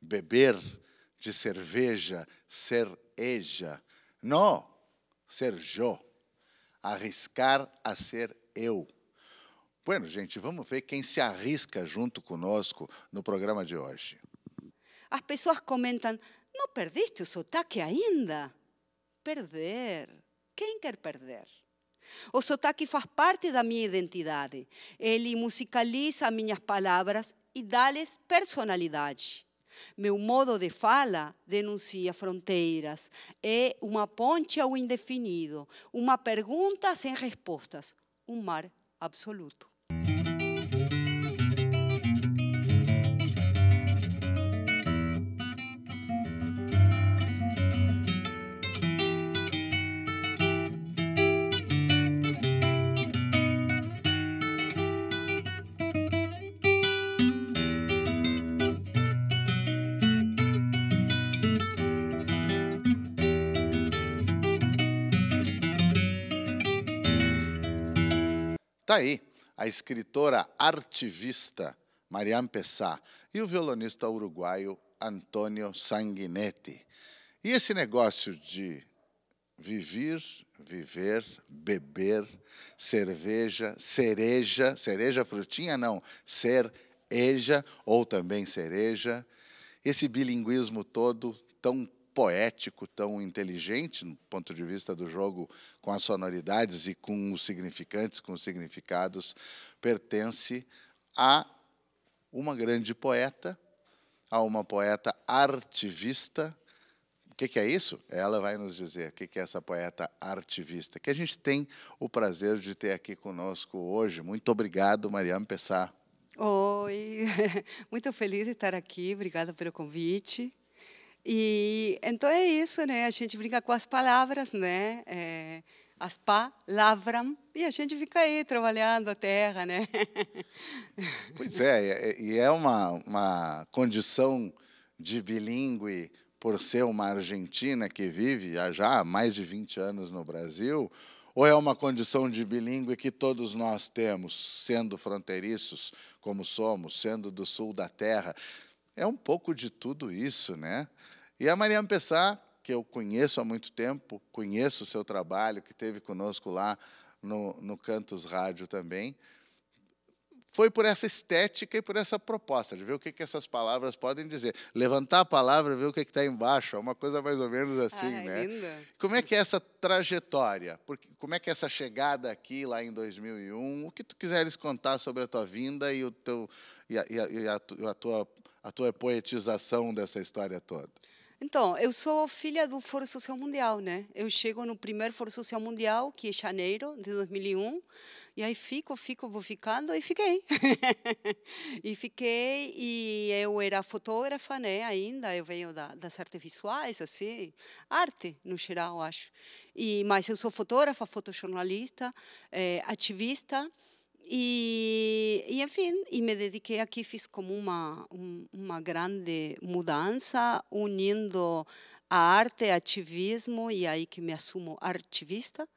beber de cerveja, cerveja Não, ser jo. Arriscar a ser eu. Bueno, gente, vamos ver quem se arrisca junto conosco no programa de hoje. As pessoas comentam: não perdiste o sotaque ainda? Perder. Quem quer perder? O sotaque faz parte da minha identidade. Ele musicaliza minhas palavras e dá-lhes personalidade. Meu modo de fala denuncia fronteiras, é uma ponte ao indefinido, uma pergunta sem respostas, um mar absoluto. Está aí a escritora artivista Marianne Pessá e o violonista uruguaio Antônio Sanguinetti. E esse negócio de viver, viver, beber, cerveja, cereja, cereja frutinha não, cereja ou também cereja, esse bilinguismo todo tão poético, tão inteligente no ponto de vista do jogo, com as sonoridades e com os significantes, com os significados, pertence a uma grande poeta, a uma poeta artivista. O que, que é isso? Ela vai nos dizer o que, que é essa poeta artivista, que a gente tem o prazer de ter aqui conosco hoje. Muito obrigado, Mariam Pessá. Oi, muito feliz de estar aqui, obrigada pelo convite. E então é isso, né? A gente brinca com as palavras, né? É, as palavras e a gente fica aí trabalhando a terra, né? Pois é, e é uma, uma condição de bilíngue por ser uma argentina que vive já há mais de 20 anos no Brasil, ou é uma condição de bilíngue que todos nós temos, sendo fronteiriços como somos, sendo do sul da terra? É um pouco de tudo isso, né? E a Mariana Pessar, que eu conheço há muito tempo, conheço o seu trabalho, que teve conosco lá no, no Cantos Rádio também, foi por essa estética e por essa proposta, de ver o que, que essas palavras podem dizer. Levantar a palavra, ver o que está embaixo, é uma coisa mais ou menos assim, ah, é né? Linda. Como é que é essa trajetória? Porque, como é que é essa chegada aqui, lá em 2001? O que tu quiseres contar sobre a tua vinda e, o teu, e, a, e a, e a tua a tua poetização dessa história toda? Então, eu sou filha do Fórum Social Mundial, né? Eu chego no primeiro Fórum Social Mundial, que é janeiro de 2001, e aí fico, fico, vou ficando, e fiquei. e fiquei, e eu era fotógrafa, né, ainda, eu venho da, das artes visuais, assim, arte, no geral, acho. E, mas eu sou fotógrafa, fotojornalista, eh, ativista, e, e, enfim, e me dediquei aqui, fiz como uma, uma grande mudança, unindo a arte, ativismo, e é aí que me assumo artivista.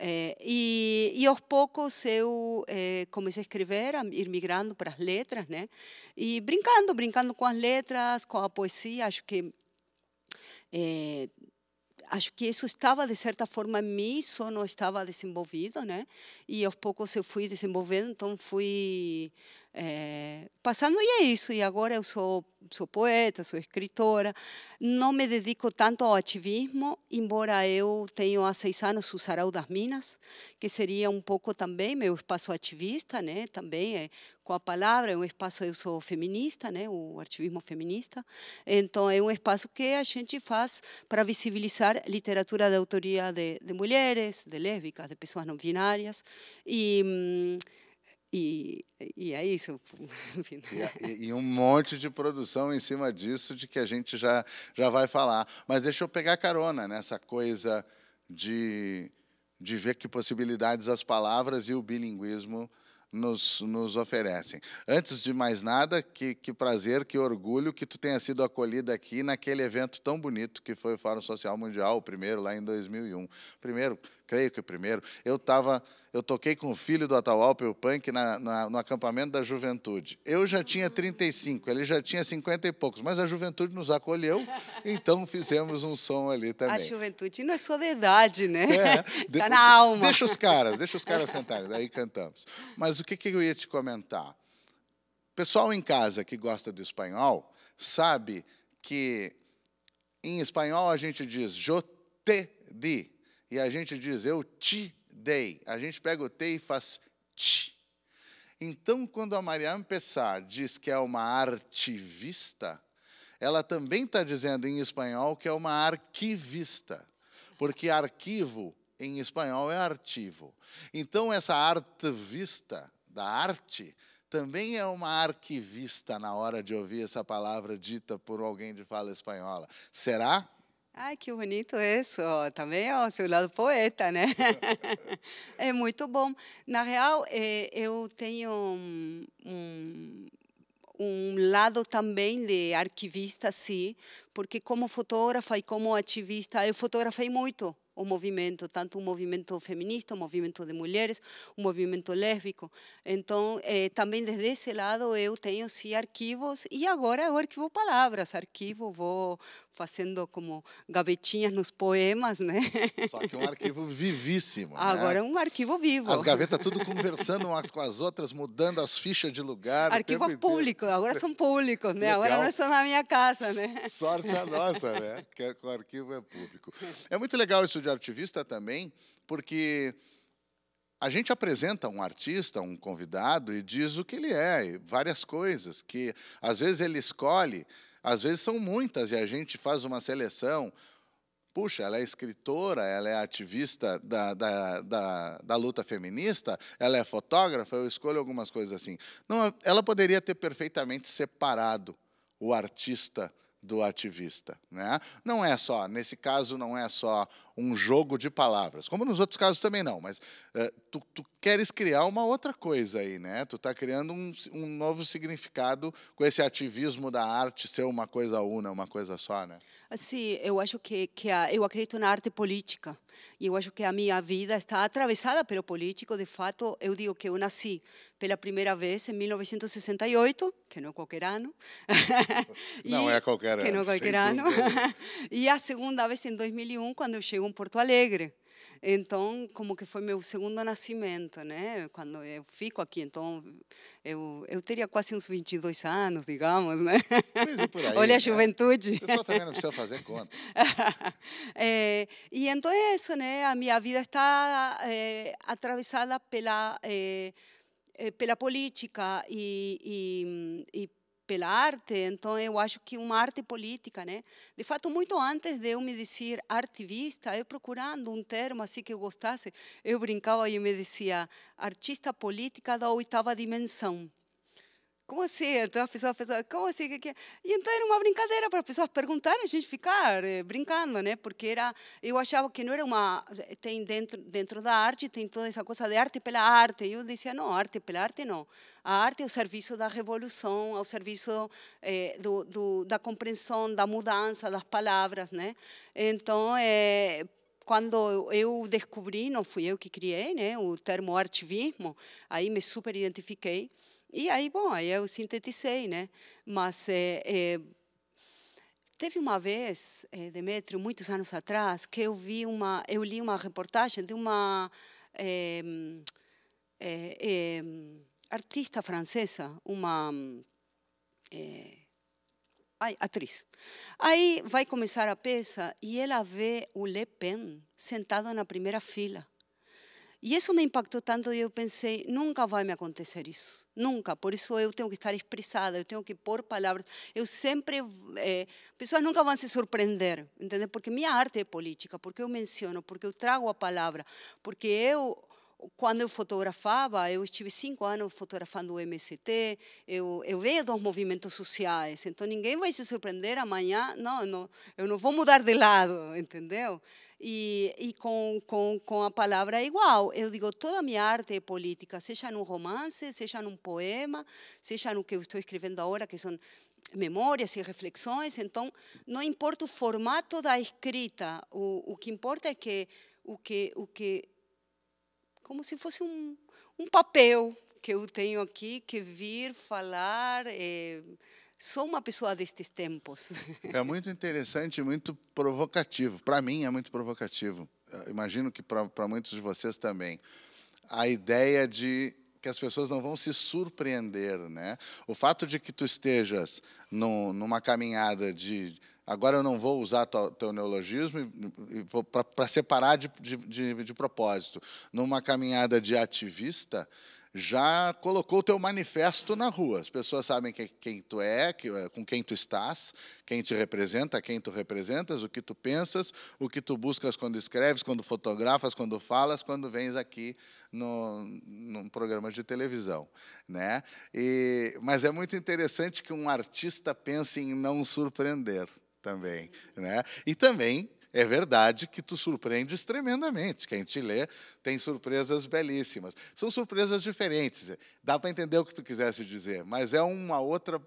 É, e, e, aos poucos eu é, comecei a escrever, a ir migrando para as letras, né? E brincando, brincando com as letras, com a poesia, acho que é, acho que isso estava de certa forma em mim só não estava desenvolvido né e aos poucos eu fui desenvolvendo então fui é, eh, passando e é isso. E agora eu sou, sou poeta, sou escritora. Não me dedico tanto ao ativismo, embora eu tenha há seis anos o Sarau das Minas, que seria um pouco também meu espaço ativista, né? Também é, eh, com a palavra, é um espaço, eu sou feminista, né? O ativismo feminista. Então, é um espaço que a gente faz para visibilizar literatura de autoria de, de mulheres, de lésbicas, de pessoas não binárias. E... Hum, mm, e, e é isso. Né? e, e, um monte de produção em cima disso, de que a gente já, já vai falar. Mas deixa eu pegar carona nessa coisa de, de ver que possibilidades as palavras e o bilinguismo nos, nos oferecem. Antes de mais nada, que, que prazer, que orgulho que tu tenha sido acolhida aqui naquele evento tão bonito que foi o Fórum Social Mundial, o primeiro lá em 2001. Primeiro, creio que o primeiro, eu tava, eu toquei com o filho do Atahualpa Punk na, na, no acampamento da juventude. Eu já tinha 35, ele já tinha 50 e poucos, mas a juventude nos acolheu, então fizemos um som ali também. A juventude não é só da idade, né? É, Está na alma. Deixa os caras, deixa os caras cantarem, daí cantamos. Mas o que, que eu ia te comentar? Pessoal em casa que gosta do espanhol sabe que em espanhol a gente diz yo e a gente diz eu te dei. A gente pega o te e faz te. Então, quando a Mariam Pessar diz que é uma artivista, ela também está dizendo em espanhol que é uma arquivista, porque arquivo em espanhol é arquivo. Então, essa artivista da arte também é uma arquivista na hora de ouvir essa palavra dita por alguém de fala espanhola. Será? Ai, que bonito isso! Também ó, tá o seu lado poeta, né? é muito bom. Na real, eh, eu tenho um, um, um lado também de arquivista, sim, porque como fotógrafa e como ativista, eu fotografei muito o movimento, tanto o movimento feminista, o movimento de mulheres, o movimento lésbico. Então, eh, também desde esse lado eu tenho sim arquivos e agora eu arquivo palavras, arquivo, vou fazendo como gavetinhas nos poemas, né? Só que um arquivo vivíssimo. Agora é um arquivo vivo. As gavetas tudo conversando umas com as outras, mudando as fichas de lugar. Arquivos públicos, agora são públicos, né? Legal. Agora não são na minha casa, né? Sorte a nossa, né? Que o arquivo é público. É muito legal isso de de artivista também, porque a gente apresenta um artista, um convidado, e diz o que ele é, várias coisas, que às vezes ele escolhe, às vezes são muitas, e a gente faz uma seleção. Puxa, ela é escritora, ela é ativista da, da, da, da luta feminista, ela é fotógrafa, eu escolho algumas coisas assim. Não, ela poderia ter perfeitamente separado o artista do ativista. Né? Não é só, nesse caso, não é só um jogo de palavras, como nos outros casos também não, mas eh, tu, tu, queres criar uma outra coisa aí, né? Tu está criando um, um, novo significado com esse ativismo da arte ser uma coisa una, uma coisa só, né? sim eu acho que, que a, eu acredito na arte política e eu acho que a minha vida está atravessada pelo político. De fato, eu digo que eu nasci pela primeira vez em 1968, que não é qualquer ano. não é qualquer ano. Que não é qualquer ano. e a segunda vez em 2001, quando eu chego em Porto Alegre. Então, como que foi meu segundo nascimento, né? Quando eu fico aqui, então eu, eu teria quase uns 22 anos, digamos, né? Aí, Olha a né? juventude. Né? Eu também não precisa fazer conta. é, e então é isso, né? A minha vida está é, atravessada pela é, é pela política e, e, e pela arte, então eu acho que uma arte política, né? De fato, muito antes de eu me dizer artivista, eu procurando um termo assim que eu gostasse, eu brincava e me dizia artista política da oitava dimensão como assim? Então a pessoa pensava, como assim? Que, que? E então era uma brincadeira para as pessoas perguntarem, a gente ficar eh, brincando, né? Porque era, eu achava que não era uma. Tem dentro, dentro da arte, tem toda essa coisa de arte pela arte. E eu dizia, não, arte pela arte não. A arte é o serviço da revolução, ao é serviço eh, do, do, da compreensão, da mudança, das palavras, né? Então, eh, quando eu descobri, não fui eu que criei, né? O termo artivismo, aí me super identifiquei. E aí, bom, aí eu sintetizei, né? Mas é, é, teve uma vez, é, Demetrio, muitos anos atrás, que eu vi uma, eu li uma reportagem de uma artista francesa, uma ai, atriz. Aí vai começar a peça e ela vê o Le Pen sentado na primeira fila. E isso me impactou tanto e eu pensei, nunca vai me acontecer isso, nunca. Por isso eu tenho que estar expressada, eu tenho que pôr palavras. Eu sempre, é, eh, pessoas nunca vão se surpreender, entendeu? Porque minha arte é política, porque eu menciono, porque eu trago a palavra, porque eu quando eu fotografava, eu estive cinco anos fotografando o MST, eu, eu venho dos movimentos sociais, então ninguém vai se surpreender amanhã, não, não, eu não vou mudar de lado, entendeu? E, e com, com, com a palavra igual. Eu digo, toda a minha arte é política, seja num romance, seja num poema, seja no que eu estou escrevendo agora, que são memórias e reflexões. Então, não importa o formato da escrita, o, o que importa é que o que o que como se fosse um, um papel que eu tenho aqui que vir falar. Eh, sou uma pessoa destes tempos. É muito interessante, muito provocativo. Para mim é muito provocativo. Eu imagino que para muitos de vocês também. A ideia de que as pessoas não vão se surpreender, né? O fato de que tu estejas numa caminhada de agora eu não vou usar teu, teu neologismo para separar de, de, de, de propósito, numa caminhada de ativista, já colocou o teu manifesto na rua. As pessoas sabem que, quem tu é, que, eh, com quem tu estás, quem te representa, quem tu representas, o que tu pensas, o que tu buscas quando escreves, quando fotografas, quando falas, quando vens aqui no, num programa de televisão. Né? E, mas é muito interessante que um artista pense em não surpreender também. Né? E também é verdade que tu surpreendes tremendamente. Quem te lê tem surpresas belíssimas. São surpresas diferentes. Dá para entender o que tu quisesse dizer, mas é uma outra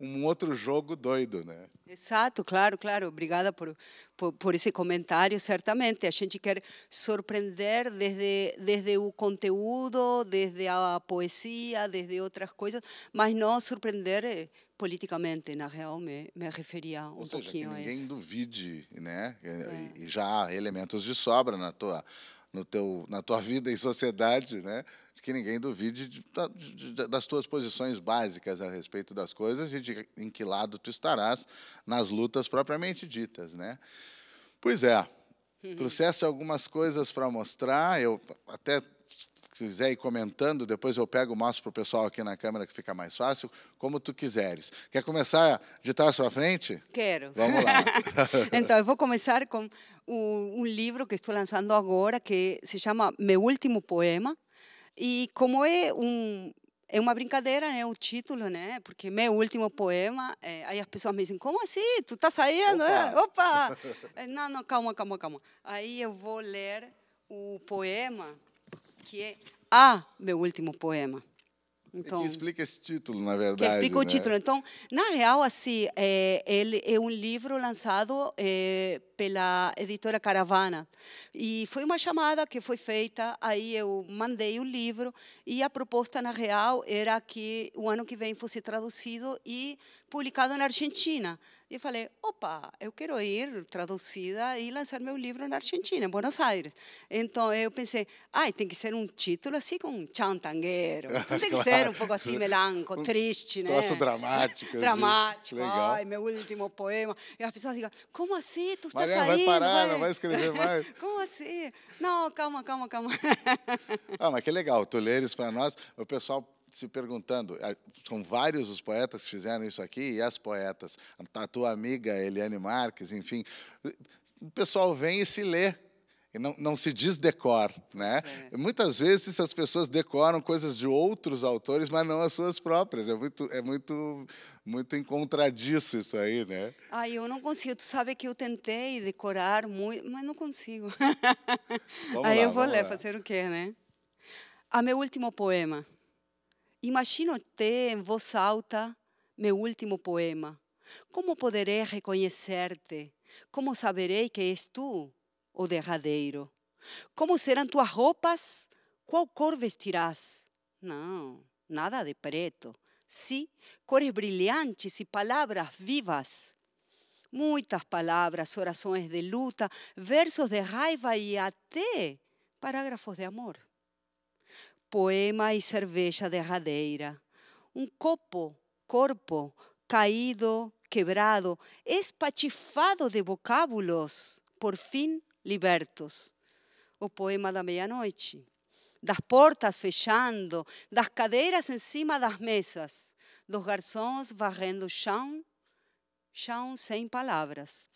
um outro jogo doido, né? Exato, claro, claro. Obrigada por, por, por, esse comentário. Certamente, a gente quer surpreender desde, desde o conteúdo, desde a poesia, desde outras coisas, mas não surpreender eh, politicamente, na né? real, me, me referia um seja, pouquinho a isso. ninguém duvide, né? É. E, já há elementos de sobra na tua, no teu, na tua vida e sociedade, né? de que ninguém duvide de, de, de, das tuas posições básicas a respeito das coisas e de em que lado tu estarás nas lutas propriamente ditas, né? Pois é, uhum. trouxesse algumas coisas para mostrar, eu até se quiser ir comentando, depois eu pego o mostro para o pessoal aqui na câmera que fica mais fácil, como tu quiseres. Quer começar de trás para frente? Quero. Vamos lá. então, eu vou começar com um livro que estou lançando agora, que se chama Meu Último Poema, e como é um é uma brincadeira, né? O título, né? Porque meu último poema, é, aí as pessoas me dizem, como assim? Tu tá saindo? Opa! É? Opa! Eh, não, não, calma, calma, calma. Aí eu vou ler o poema que é Ah, meu último poema. É então, é explica esse título, na verdade. explica né? o título. Então, na real, assim, é, ele é um livro lançado é, pela editora Caravana. E foi uma chamada que foi feita, aí eu mandei o livro e a proposta, na real, era que o ano que vem fosse traduzido e publicado na Argentina. E eu falei, opa, eu quero ir traduzida e lançar meu livro na Argentina, em Buenos Aires. Então eu pensei, ai, tem que ser um título assim com um chantangueiro. Então, tem que claro. ser um pouco assim, melanco, um triste, né? Nossa, dramático. dramático, assim. ai, meu último poema. E as pessoas digam como assim? Tu estás né? Vai parar, vai... não vai escrever mais. Como assim? Não, calma, calma, calma. ah, mas que legal, tu lê isso para nós. O pessoal se perguntando, é, são vários os poetas que fizeram isso aqui e as poetas, a tua amiga Eliane Marques, enfim, o pessoal vem e se lê e não, não se diz decor, né? Muitas vezes as pessoas decoram coisas de outros autores, mas não as suas próprias. É muito, é muito, muito encontradiço isso aí, né? Ah, eu não consigo. Tu sabe que eu tentei decorar muito, mas não consigo. Vamos aí lá, eu vou ler, fazer o quê, né? A meu último poema. Imagino ter em voz alta meu último poema. Como poderei reconhecer-te? Como saberei que és tu? o derradeiro? Como serán tuas roupas? Qual cor vestirás? No, nada de preto. sí, cores brillantes y palabras vivas. Muitas palabras, oraciones de luta, versos de raiva y, até parágrafos de amor. Poema y cerveja derradeira. Un copo, corpo, caído, quebrado, espachifado de vocábulos, por fin libertos. O poema da meia-noite. Das portas fechando, das cadeiras em cima das mesas, dos garçons varrendo o chão, chão sem palavras.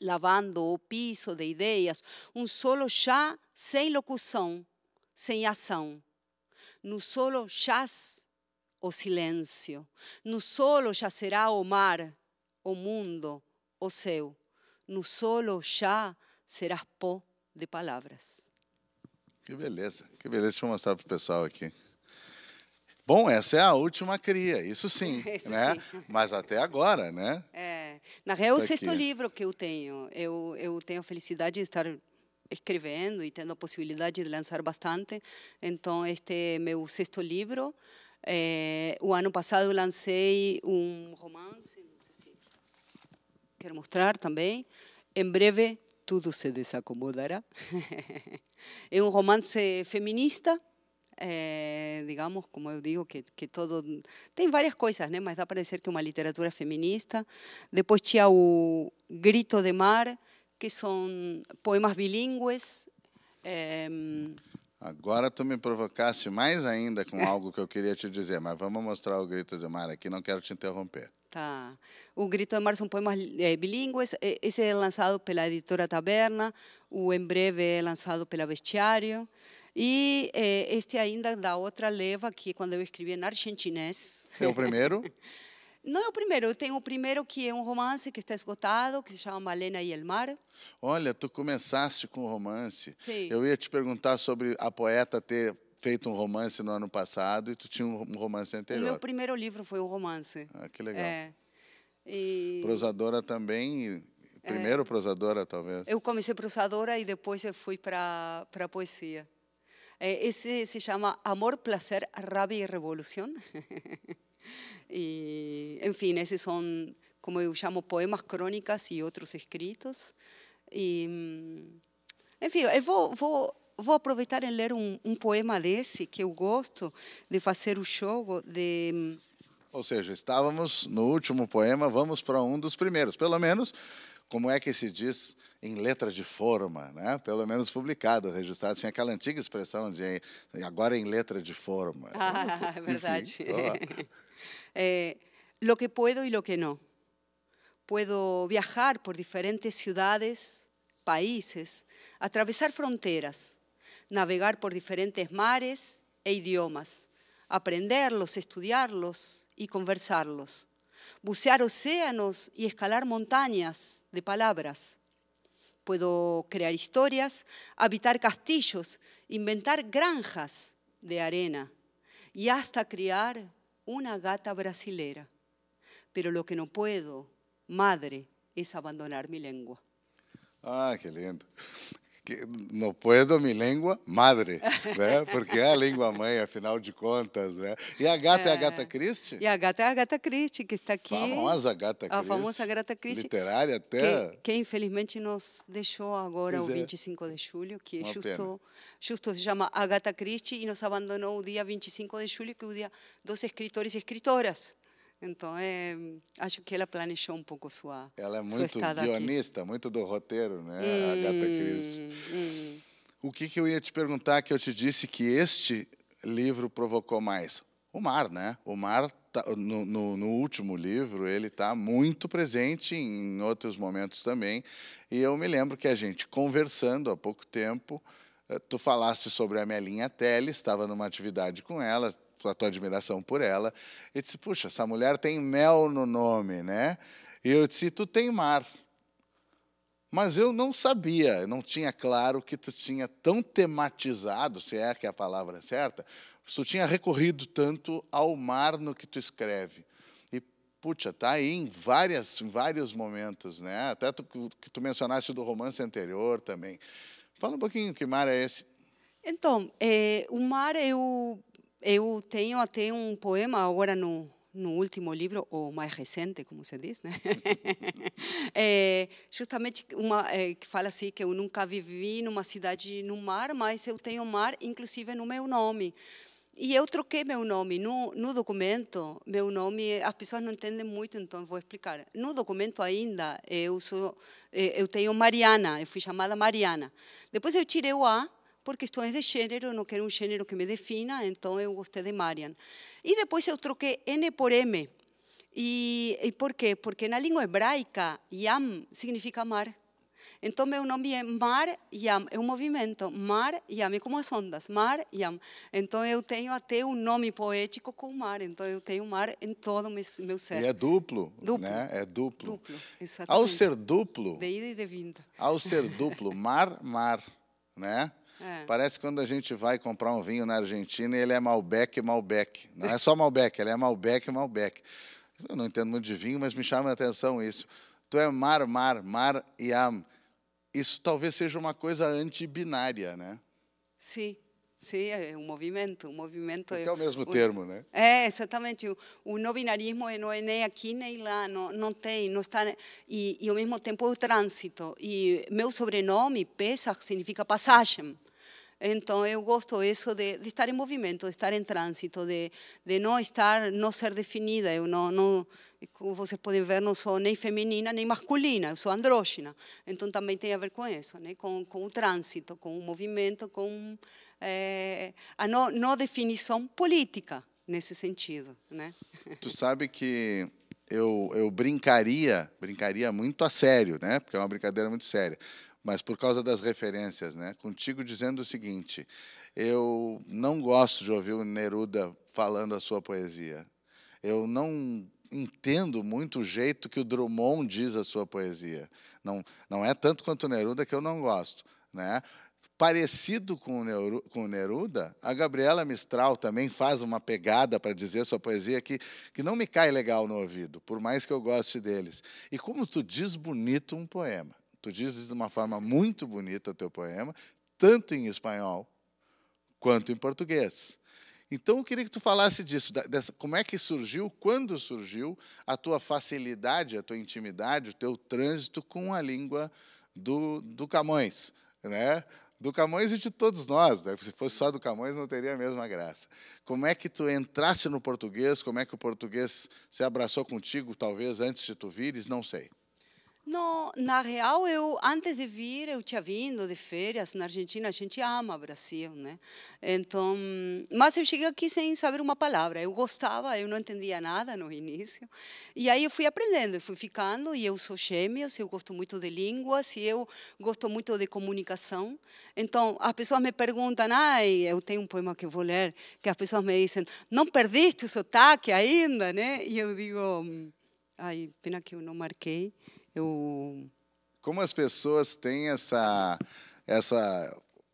Lavando o piso de ideias, um solo chá sem locução, sem ação. No solo jaz o silêncio, no solo jacerá o mar, o mundo, o céu. No solo já serás pó de palavras. Que beleza, que beleza. Deixa eu mostrar para o pessoal aqui. Bom, essa é a última cria, isso sim, isso né? Sim. Mas até agora, né? É. Na real, é o sexto aqui. livro que eu tenho. Eu, eu tenho a felicidade de estar escrevendo e tendo a possibilidade de lançar bastante. Então, este é meu sexto livro. É, o ano passado lancei um romance, não sei se quero mostrar também. Em breve Todo se desacomodará. es un romance feminista, eh, digamos, como yo digo, que, todo... tiene varias cosas, ¿no? mas da para decir que es una literatura feminista. Después tinha Grito de Mar, que son poemas bilingües. Em, Agora tu me provocaste mais ainda com é. algo que eu queria te dizer, mas vamos mostrar o grito de mar aqui, não quero te interromper. Tá. O Grito de Mar são poemas eh, bilíngues. Eh, esse é lançado pela editora Taberna, o Em Breve é lançado pela Vestiário. E eh, este ainda da outra leva, que quando eu escrevi em argentinês. É o primeiro? Não é o primeiro, eu tenho o primeiro que é um romance que está esgotado, que se chama Malena e el Mar. Olha, tu começaste com o romance. Sim. Eu ia te perguntar sobre a poeta ter feito um romance no ano passado e tu tinha um romance anterior. O meu primeiro livro foi um romance. Ah, que legal. É. E... Prosadora também, primeiro é. prosadora talvez. Eu comecei prosadora e depois eu fui para a poesia. É, esse se chama Amor, Placer, Rábia e Revolução. E, enfim, esses são, como eu chamo, poemas, crônicas e outros escritos. E, mm, enfim, eu eh, vou, vou, vou aproveitar e ler um, um poema desse que eu gosto de fazer o jogo de... Mm, Ou seja, estávamos no último poema, vamos para um dos primeiros. Pelo menos como é que se diz em letras de forma, né? pelo menos publicado, registrado. Tinha aquela antiga expressão de agora em letra de forma. Ah, é verdade. Enfim, eh, é, lo que puedo y lo que no. Puedo viajar por diferentes ciudades, países, atravesar fronteras, navegar por diferentes mares e idiomas, aprenderlos, estudiarlos y conversarlos. bucear océanos y escalar montañas de palabras. Puedo crear historias, habitar castillos, inventar granjas de arena y hasta criar una gata brasilera. Pero lo que no puedo, madre, es abandonar mi lengua. Ah, qué lindo. que não puedo mi língua madre, né? Porque é a língua mãe, afinal de contas, né? E a gata é, é a gata Christie? E a gata é a gata Christie, que está aqui. Famosa gata Christie. A famosa gata Christie. Literária até. Que, que infelizmente nos deixou agora pois o 25 é. de julho, que justo, justo se chama Agatha Christie e nos abandonou o dia 25 de julho, que é o dia dos escritores e escritoras. Então, é, acho que ela planejou um pouco sua Ela é muito guionista, aqui. muito do roteiro, né, hum, Agatha Christie. Hum. O que, que eu ia te perguntar que eu te disse que este livro provocou mais? O mar, né? O mar, tá, no, no, no, último livro, ele está muito presente em outros momentos também. E eu me lembro que a gente, conversando há pouco tempo, eh, tu falaste sobre a Melinha Telle, estava numa atividade com ela, a tua admiração por ela. Eu disse, puxa, essa mulher tem mel no nome, né? E eu disse, tu tem mar. Mas eu não sabia, eu não tinha claro que tu tinha tão tematizado, se é que é a palavra certa, tu tinha recorrido tanto ao mar no que tu escreve e puxa, tá aí em, várias, em vários momentos, né? Até tu, que tu mencionaste do romance anterior também. Fala um pouquinho que mar é esse. Então, é, o mar eu eu tenho até um poema agora no, no último livro, ou mais recente, como se diz, né? é, justamente uma é, que fala assim que eu nunca vivi numa cidade no mar, mas eu tenho mar, inclusive no meu nome. E eu troquei meu nome no, no documento. Meu nome as pessoas não entendem muito, então vou explicar. No documento ainda eu sou é, eu tenho Mariana, eu fui chamada Mariana. Depois eu tirei o A por questões de gênero, não quero um gênero que me defina, então eu gostei de Marian. E depois eu troquei N por M. E, e por quê? Porque na língua hebraica, Yam significa mar. Então, meu nome é Mar Yam, é um movimento, Mar Yam, é como as ondas, Mar Yam. Então, eu tenho até um nome poético com o mar, então eu tenho mar em todo o meu, meu ser. E é duplo, duplo, né? É duplo. Duplo, exatamente. Ao ser duplo... De ida e de vinda. Ao ser duplo, Mar, Mar, né? É. Parece quando a gente vai comprar um vinho na Argentina e ele é Malbec, Malbec. Não é só Malbec, ele é Malbec, Malbec. Eu não entendo muito de vinho, mas me chama a atenção isso. Tu é mar, mar, mar e am. Isso talvez seja uma coisa antibinária, né? Sim. Sim, é um movimento, um movimento. Porque é o mesmo termo, né? É, exatamente. O, o não binarismo é, não é nem aqui nem lá, não, não tem, não está. E, e ao mesmo tempo é o trânsito. E meu sobrenome, Pesach, significa passagem. Então, eu gosto isso de, de, estar em movimento, de estar em trânsito, de, de não estar, não ser definida. Eu não, não, como vocês podem ver, não sou nem feminina, nem masculina, eu sou andrógina. Então, também tem a ver com isso, né? com, com o trânsito, com o movimento, com é, a não, não definição política nesse sentido. Né? Tu sabe que eu, eu brincaria, brincaria muito a sério, né? porque é uma brincadeira muito séria, mas por causa das referências, né? Contigo dizendo o seguinte: eu não gosto de ouvir o Neruda falando a sua poesia. Eu não entendo muito o jeito que o Drummond diz a sua poesia. Não, não é tanto quanto o Neruda que eu não gosto, né? Parecido com o, Neruda, a Gabriela Mistral também faz uma pegada para dizer sua poesia que, que não me cai legal no ouvido, por mais que eu goste deles. E como tu diz bonito um poema. Tu dizes de uma forma muito bonita o teu poema, tanto em espanhol quanto em português. Então, eu queria que tu falasse disso, dessa, como é que surgiu, quando surgiu a tua facilidade, a tua intimidade, o teu trânsito com a língua do, do Camões, né? Do Camões e de todos nós, né? se fosse só do Camões não teria a mesma graça. Como é que tu entrasse no português, como é que o português se abraçou contigo, talvez antes de tu vires, não sei. Não, na real, eu antes de vir, eu tinha vindo de férias na Argentina. A gente ama o Brasil, né? Então, mas eu cheguei aqui sem saber uma palavra. Eu gostava, eu não entendia nada no início. E aí eu fui aprendendo, fui ficando. E eu sou gêmeos, eu gosto muito de línguas e eu gosto muito de comunicação. Então, as pessoas me perguntam, ai, eu tenho um poema que vou ler, que as pessoas me dizem, não perdiste o sotaque ainda, né? E eu digo, ai, pena que eu não marquei. Eu... Como as pessoas têm essa, essa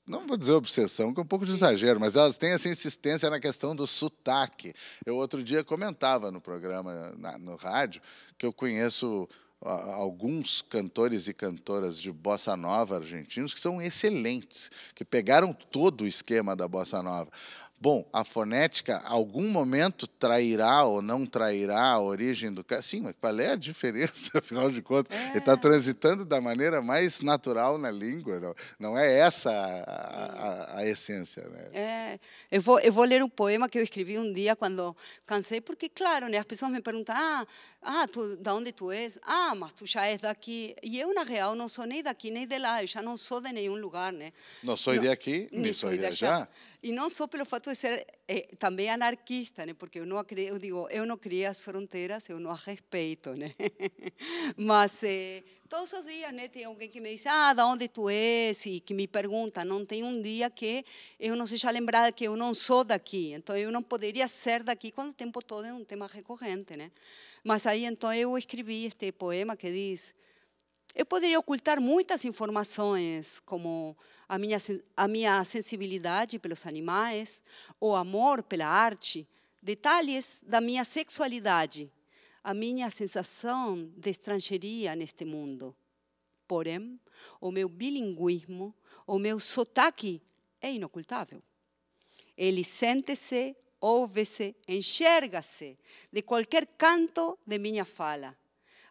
não vou dizer obsessão, que é um pouco de exagero, mas elas têm essa insistência na questão do sotaque. Eu outro dia comentava no programa, na, no rádio, que eu conheço alguns cantores e cantoras de bossa nova argentinos que são excelentes, que pegaram todo o esquema da bossa nova. Bom, a fonética, algum momento, trairá ou não trairá a origem do cara. Sim, mas qual é a diferença, afinal de contas? Tá é. Ele está transitando da maneira mais natural na língua. Não, não é essa a, a, a essência. Né? É. Eu, vou, eu vou ler um poema que eu escrevi um dia quando cansei, porque, claro, né, as pessoas me perguntam: ah, ah tu, da onde tu és? Ah, mas tu já és daqui. E eu, na real, não sou nem daqui nem de lá. Eu já não sou de nenhum lugar. Né? Não sou de aqui, nem sou de já. já. no solo por el fato de ser eh, también anarquista, porque eu não digo, eu não criei as fronteiras, eu não as respeito, né? mas eh, todos los días né, tem que me dice, ah, de onde tu és? E que me pregunta, no tem un día que eu não seja lembrada que eu não sou daqui, Entonces, eu não poderia ser daqui quando el tiempo todo es un tema recorrente. Né? Mas aí então eu escrevi este poema que dice, Eu poderia ocultar muitas informações, como a minha, a minha sensibilidade pelos animais, o amor pela arte, detalhes da minha sexualidade, a minha sensação de estrangeria neste mundo. Porém, o meu bilinguismo, o meu sotaque é inocultável. Ele sente-se, ouve-se, enxerga-se de qualquer canto de minha fala.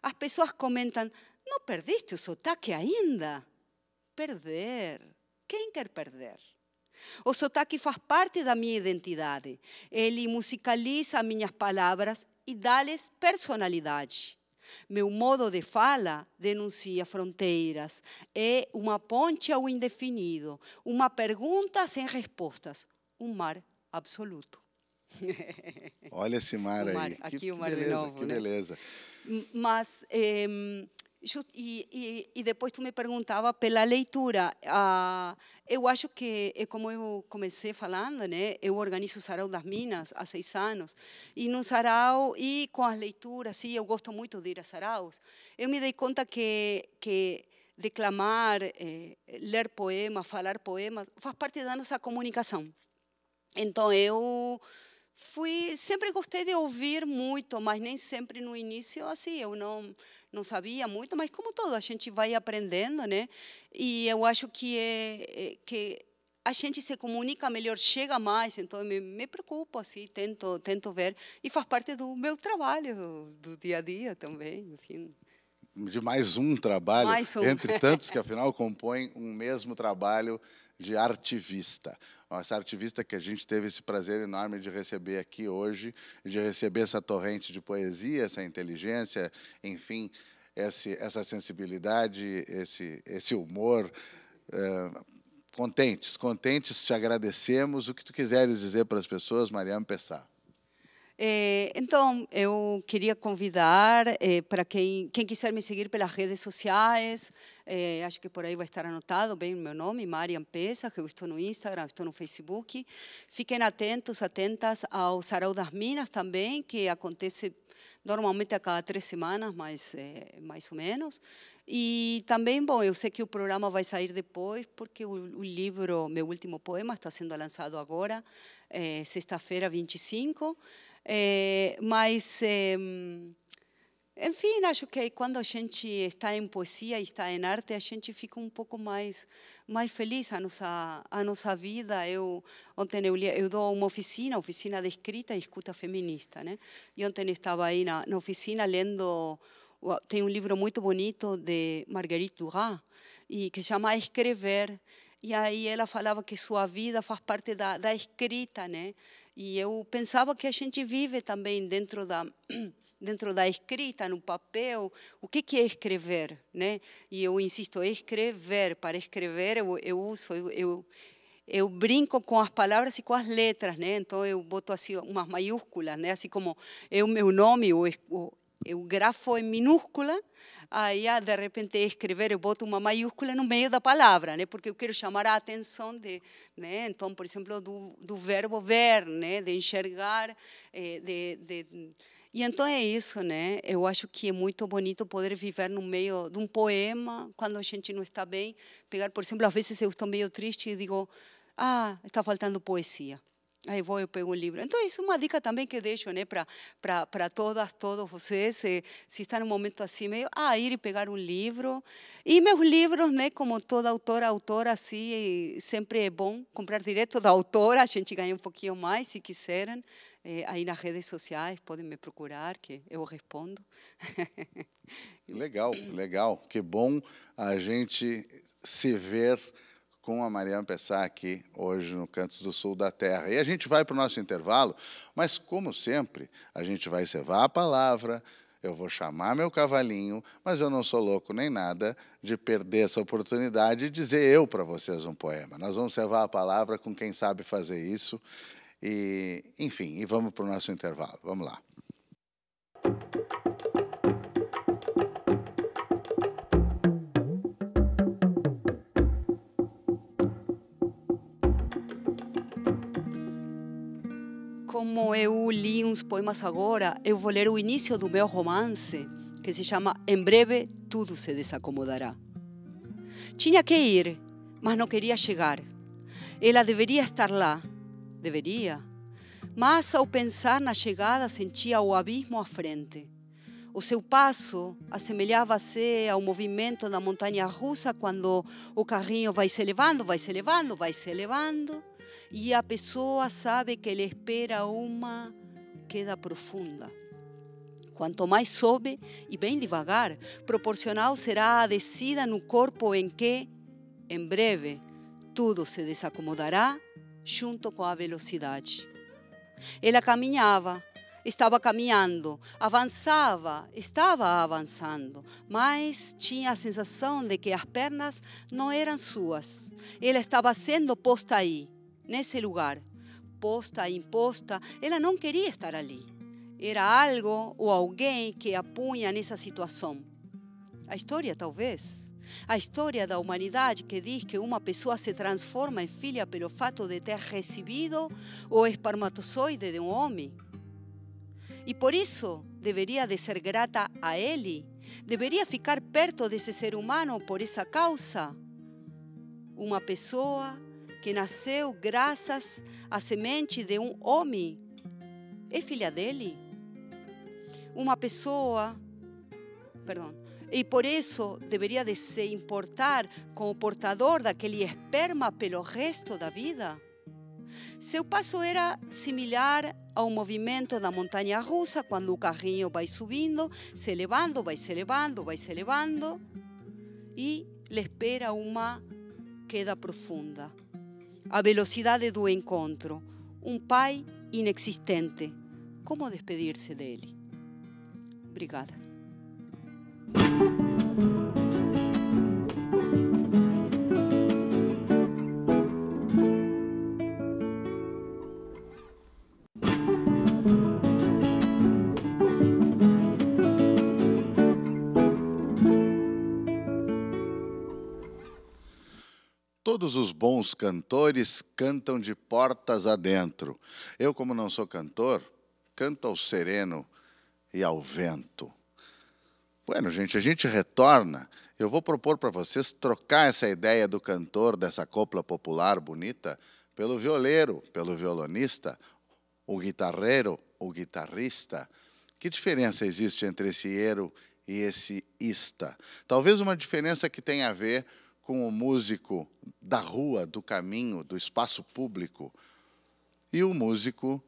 As pessoas comentam: não perdiste o sotaque ainda. Perder. Quem quer perder? O sotaque faz parte da minha identidade. Ele musicaliza minhas palavras e dá-lhes personalidade. Meu modo de fala denuncia fronteiras. É uma ponte ao indefinido, uma pergunta sem respostas, um mar absoluto. Olha esse mar, mar aí. Aqui que, o mar beleza, de novo. Que né? beleza. Mas. Eh, e, e, e, depois tu me perguntava pela leitura. Ah, eu acho que, como eu comecei falando, né, eu organizo o Sarau das Minas há seis anos. E no Sarau, e com as leituras, sim, eu gosto muito de ir a Saraus. Eu me dei conta que, que declamar, eh, ler poemas, falar poemas, faz parte da nossa comunicação. Então, eu fui sempre gostei de ouvir muito, mas nem sempre no início, assim, eu não não sabia muito, mas como todo, a gente vai aprendendo, né? E eu acho que é, é que a gente se comunica melhor, chega mais, então me, me preocupo assim, tento tento ver e faz parte do meu trabalho do dia a dia também, enfim de mais um trabalho, mais um. entre tantos que afinal compõem um mesmo trabalho de artivista. Essa artivista que a gente teve esse prazer enorme de receber aqui hoje, de receber essa torrente de poesia, essa inteligência, enfim, esse, essa sensibilidade, esse, esse humor. É, contentes, contentes, te agradecemos. O que tu quiseres dizer para as pessoas, Mariana Pessar? Eh, então, eu queria convidar eh, para quem, quem quiser me seguir pelas redes sociais, eh, acho que por aí vai estar anotado bem o meu nome, Marian Pesa, que eu estou no Instagram, estou no Facebook. Fiquem atentos, atentas ao Sarau das Minas também, que acontece normalmente a cada três semanas, mais, mais ou menos. E também, bom, eu sei que o programa vai sair depois, porque o, o livro, meu último poema, está sendo lançado agora, sexta-feira, 25. É, mas, é, enfim, acho que quando a gente está em poesia, e está em arte, a gente fica um pouco mais mais feliz a nossa a nossa vida. Eu ontem eu, eu dou uma oficina, oficina de escrita e escuta feminista, né? E ontem estava aí na, na oficina lendo tem um livro muito bonito de Marguerite Duras e que se chama Escrever e aí ela falava que sua vida faz parte da, da escrita, né? E eu pensava que a gente vive também dentro da dentro da escrita, no papel, o que que é escrever, né? E eu insisto, escrever, para escrever eu, eu uso eu, eu eu brinco com as palavras e com as letras, né? Então eu boto assim umas maiúsculas, né? Assim como é o meu nome ou o grafo é minúscula, aí ah, de repente escrever eu boto uma maiúscula no meio da palavra, né? Porque eu quero chamar a atenção de, né? Então, por exemplo, do, do verbo ver, né? De enxergar, eh, de, de e então é isso, né? Eu acho que é muito bonito poder viver no meio de um poema, quando a gente não está bem. Pegar, por exemplo, às vezes eu estou meio triste e digo, ah, está faltando poesia. Aí vou eu pego um livro. Então, isso é uma dica também que eu deixo né, para todas, todos vocês, se, eh, se está num momento assim, meio, ah, ir e pegar um livro. E meus livros, né, como toda autora, autora, assim, eh, sempre é bom comprar direto da autora, a gente ganha um pouquinho mais, se quiserem. Eh, é, aí nas redes sociais podem me procurar, que eu respondo. Legal, legal. Que bom a gente se ver com a Mariana Pessar aqui hoje no Cantos do Sul da Terra. E a gente vai para o nosso intervalo, mas como sempre, a gente vai cevar a palavra, eu vou chamar meu cavalinho, mas eu não sou louco nem nada de perder essa oportunidade de dizer eu para vocês um poema. Nós vamos cevar a palavra com quem sabe fazer isso. E, enfim, e vamos para o nosso intervalo. Vamos lá. como eu li uns poemas agora, eu vou ler o início do meu romance, que se chama Em Breve Tudo Se Desacomodará. Tinha que ir, mas não queria chegar. Ela deveria estar lá, deveria. Mas ao pensar na chegada, sentia o abismo à frente. O seu passo assemelhava-se ao movimento da montanha russa quando o carrinho vai se elevando, vai se elevando, vai se elevando e a pessoa sabe que ele espera uma queda profunda. Quanto mais sobe, e bem devagar, proporcional será a descida no corpo em que, em breve, tudo se desacomodará junto com a velocidade. Ela caminhava, estava caminhando, avançava, estava avançando, mas tinha a sensação de que as pernas não eram suas. Ela estava sendo posta aí, nesse lugar, posta, imposta, ela não queria estar ali. Era algo ou alguém que a punha nessa situação. A história, talvez. A história da humanidade que diz que uma pessoa se transforma em filha pelo fato de ter recebido o espermatozoide de um homem. E por isso deveria de ser grata a ele, deveria ficar perto desse ser humano por essa causa. Uma pessoa que nasceu graças à semente de um homem, é filha dele. Uma pessoa, perdão, e por isso deveria de se importar como portador daquele esperma pelo resto da vida. Seu passo era similar ao movimento da montanha russa, quando o carrinho vai subindo, se elevando, vai se elevando, vai se elevando, e lhe espera uma queda profunda a velocidade do encontro, um pai inexistente. Como despedir-se dele? Obrigada. todos os bons cantores cantam de portas adentro. Eu, como não sou cantor, canto ao sereno e ao vento. Bueno, gente, a gente retorna. Eu vou propor para vocês trocar essa ideia do cantor dessa copla popular bonita pelo violeiro, pelo violonista, o guitarreiro, o guitarrista. Que diferença existe entre esse ero e esse ista? Talvez uma diferença que tenha a ver com o músico da rua, do caminho, do espaço público, e o músico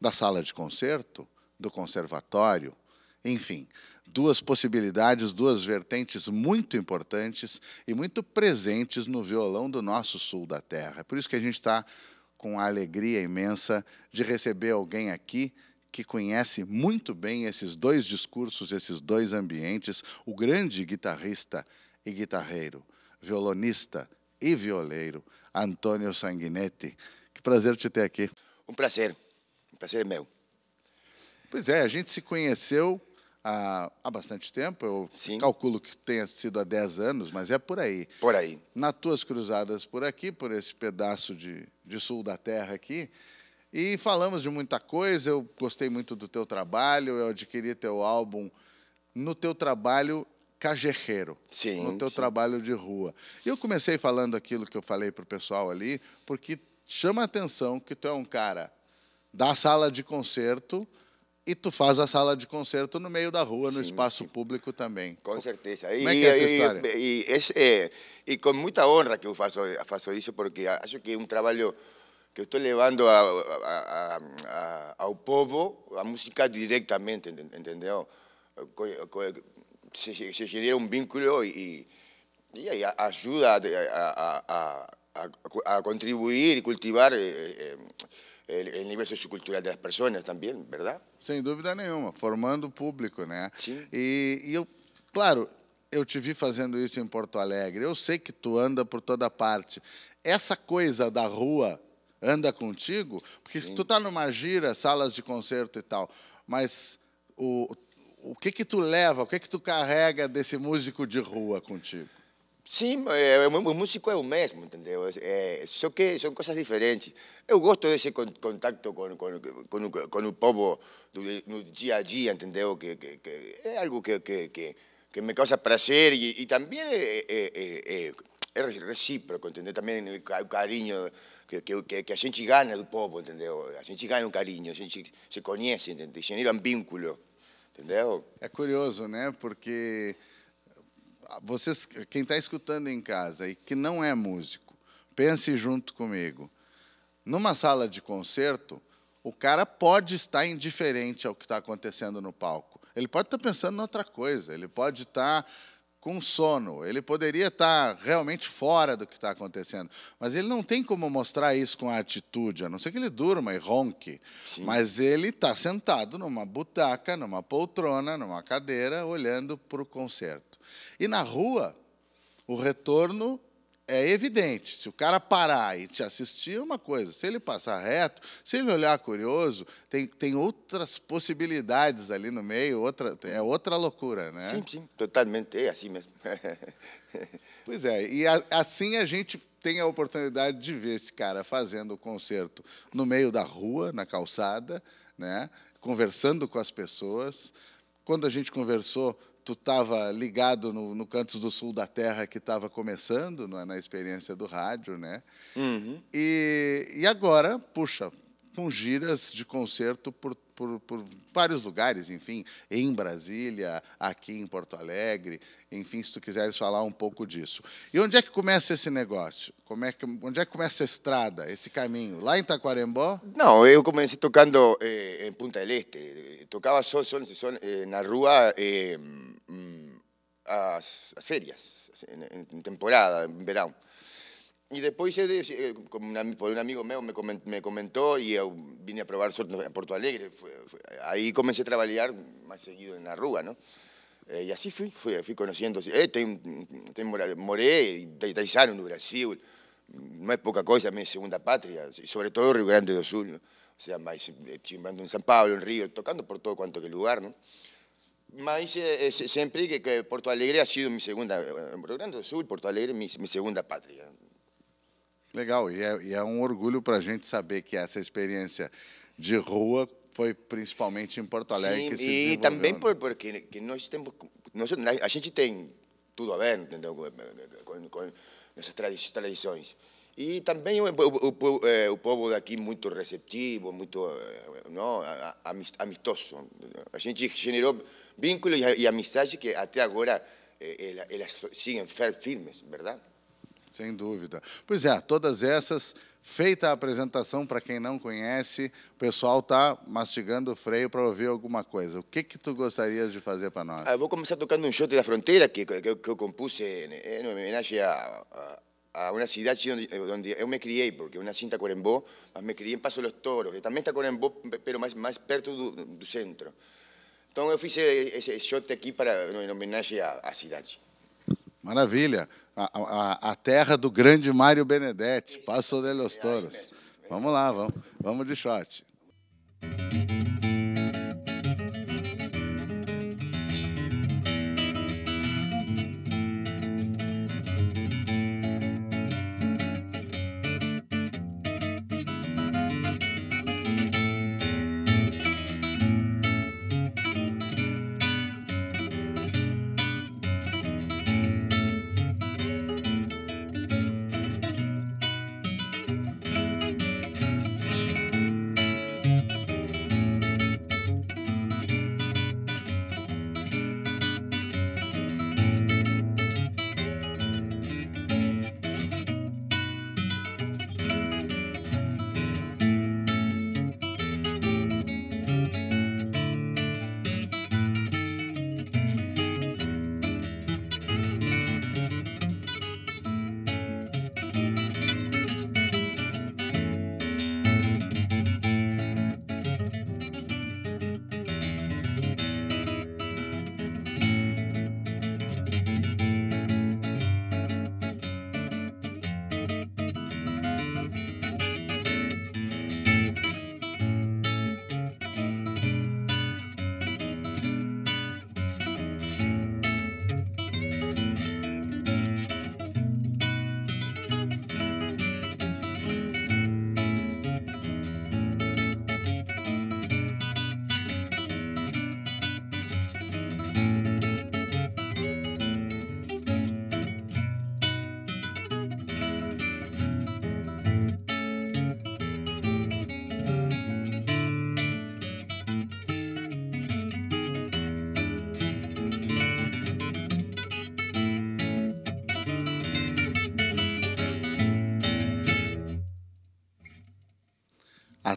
da sala de concerto, do conservatório, enfim, duas possibilidades, duas vertentes muito importantes e muito presentes no violão do nosso sul da terra. É por isso que a gente está com a alegria imensa de receber alguém aqui que conhece muito bem esses dois discursos, esses dois ambientes, o grande guitarrista e guitarreiro, violonista e violeiro, Antônio Sanguinetti. Que prazer te ter aqui. Um prazer, um prazer é meu. Pois é, a gente se conheceu há, ah, há bastante tempo, eu Sim. calculo que tenha sido há 10 anos, mas é por aí. Por aí. Nas tuas cruzadas por aqui, por esse pedaço de, de sul da terra aqui, e falamos de muita coisa, eu gostei muito do teu trabalho, eu adquiri teu álbum no teu trabalho cajerreiro, sim, no teu sim. trabalho de rua. E eu comecei falando aquilo que eu falei para o pessoal ali, porque chama a atenção que tu é um cara da sala de concerto e tu faz a sala de concerto no meio da rua, sim, no espaço público também. Com certeza. É e, é que é essa história? E, e, é, e com muita honra que eu faço, faço isso, porque acho que é um trabalho que eu estou levando a, a, a, ao povo a música diretamente, entendeu? se, se genera un vínculo y, y, y ayuda a, a, a, a, contribuir y cultivar o eh, eh, el, el, nivel sociocultural de las personas también, ¿verdad? Sem dúvida nenhuma, formando público, né? Sim. E, eu, claro, eu te vi fazendo isso em Porto Alegre. Eu sei que tu anda por toda parte. Essa coisa da rua anda contigo, porque Sim. tu tá numa gira, salas de concerto e tal, mas o o que que tu leva, o que que tu carrega desse músico de rua contigo? Sim, é, é o músico é o mesmo, entendeu? É, é, só que são coisas diferentes. Eu gosto desse contato com, com, com, com o povo do, no dia a dia, entendeu? Que, que, que é algo que, que, que, me causa prazer e, e também é, é, é, é recíproco, entendeu? Também o carinho que, que, que a gente ganha do povo, entendeu? A gente ganha um carinho, a gente se conhece, entendeu? Genera um vínculo. Entendeu? É curioso, né? Porque vocês, quem está escutando em casa e que não é músico, pense junto comigo. Numa sala de concerto, o cara pode estar indiferente ao que está acontecendo no palco. Ele pode estar tá pensando em outra coisa, ele pode estar tá com sono, ele poderia estar realmente fora do que está acontecendo, mas ele não tem como mostrar isso com a atitude, a não ser que ele durma e ronque, Sim. mas ele está sentado numa butaca, numa poltrona, numa cadeira, olhando para o concerto. E na rua, o retorno é evidente. Se o cara parar e te assistir, é uma coisa. Se ele passar reto, se ele olhar curioso, tem, tem outras possibilidades ali no meio, outra, é outra loucura, né? Sim, sim, totalmente. É assim mesmo. pois é, e a, assim a gente tem a oportunidade de ver esse cara fazendo o concerto no meio da rua, na calçada, né? conversando com as pessoas. Quando a gente conversou tu estava ligado no, no, Cantos do Sul da Terra que estava começando na, é? na, experiência do rádio, né? Uhum. E, e agora, puxa, com giras de concerto por por, por vários lugares, enfim, em Brasília, aqui em Porto Alegre, enfim, se tu quiseres falar um pouco disso. E onde é que começa esse negócio? Como é que, onde é que começa a estrada, esse caminho? Lá em Taquarembó? Não, eu comecei tocando eh, em Punta del Este. Tocava só, só, só eh, na rua eh, mm, as, as férias, em, em temporada, em verão. Y después eh, por un amigo mío me comentó y eh, vine a probar a Porto Alegre. ahí comencé a trabajar más seguido en Arruga, ¿no? Eh, y así fui, fui, conociendo. Eh, tengo, moré, taisano no Brasil, no es poca cosa, mi segunda patria, sobre todo Río Grande do Sul, o sea, más chimbrando en San Pablo, en Río, tocando por todo cuanto que lugar, ¿no? Mas siempre que, que, Porto Alegre ha sido mi segunda, Rio Grande do Sul, Porto Alegre, mi, mi segunda patria. Legal, e é, e é um orgulho para a gente saber que essa experiência de rua foi principalmente em Porto Alegre Sim, que se e também né? por, porque nós temos nós, a gente tem tudo a ver entendeu com, com nossas tradições e também o, o, o, o, é, povo daqui muito receptivo, muito é, não, amistoso. A gente gerou vínculos e amizades que até agora é, elas, elas siguen firmes, verdade? Sem dúvida. Pois é, todas essas, feita a apresentação para quem não conhece, o pessoal está mastigando o freio para ouvir alguma coisa. O que que tu gostarias de fazer para nós? Ah, vou começar tocando um shot da fronteira que, que, que eu compus em, em homenagem a, a a cidade onde onde eu me criei porque nasci cinta Corembó, mas me criei em Paso dos los Toros, Também está Corembó, mas mais mais perto do, do centro. Então eu fiz esse shot aqui para, em homenagem à cidade. Maravilha. A, a, a, terra do grande Mário Benedetti, Passo de los é Toros. É vamos lá, vamos, vamos de short.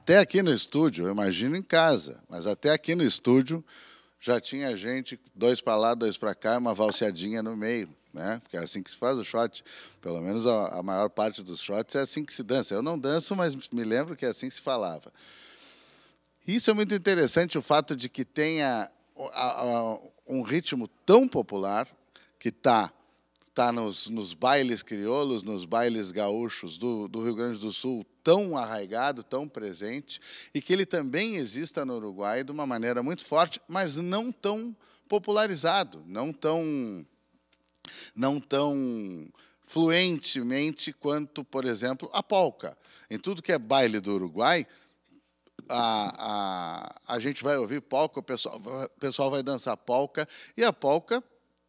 Até aqui no estúdio, eu imagino em casa, mas até aqui no estúdio já tinha gente, dois para lá, dois para cá, uma valseadinha no meio. Né? Porque é assim que se faz o shot. Pelo menos a, a, maior parte dos shots é assim que se dança. Eu não danço, mas me lembro que é assim que se falava. Isso é muito interessante, o fato de que tenha a, a, um ritmo tão popular que está está nos, nos bailes crioulos, nos bailes gaúchos do, do Rio Grande do Sul, tão arraigado, tão presente, e que ele também exista no Uruguai de uma maneira muito forte, mas não tão popularizado, não tão, não tão fluentemente quanto, por exemplo, a polca. Em tudo que é baile do Uruguai, a, a, a gente vai ouvir polca, o pessoal, o pessoal vai dançar polca, e a polca